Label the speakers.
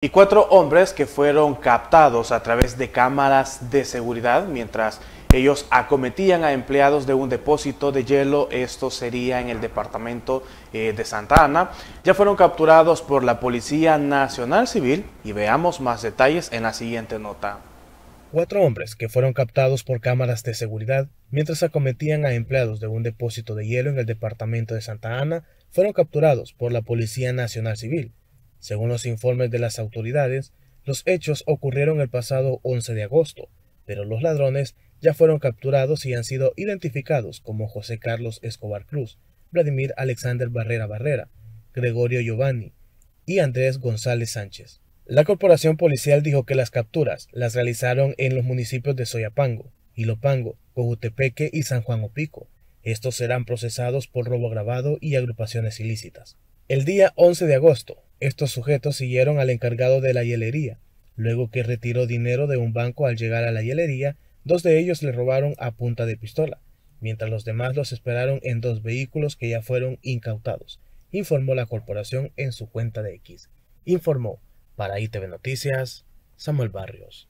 Speaker 1: y cuatro hombres que fueron captados a través de cámaras de seguridad mientras ellos acometían a empleados de un depósito de hielo, esto sería en el departamento eh, de Santa Ana, ya fueron capturados por la Policía Nacional Civil y veamos más detalles en la siguiente nota.
Speaker 2: Cuatro hombres que fueron captados por cámaras de seguridad mientras acometían a empleados de un depósito de hielo en el departamento de Santa Ana fueron capturados por la Policía Nacional Civil según los informes de las autoridades, los hechos ocurrieron el pasado 11 de agosto, pero los ladrones ya fueron capturados y han sido identificados como José Carlos Escobar Cruz, Vladimir Alexander Barrera Barrera, Gregorio Giovanni y Andrés González Sánchez. La corporación policial dijo que las capturas las realizaron en los municipios de Soyapango, Ilopango, Cojutepeque y San Juan Opico. Estos serán procesados por robo agravado y agrupaciones ilícitas. El día 11 de agosto, estos sujetos siguieron al encargado de la hielería. Luego que retiró dinero de un banco al llegar a la hielería, dos de ellos le robaron a punta de pistola, mientras los demás los esperaron en dos vehículos que ya fueron incautados, informó la corporación en su cuenta de X. Informó para ITV Noticias, Samuel Barrios.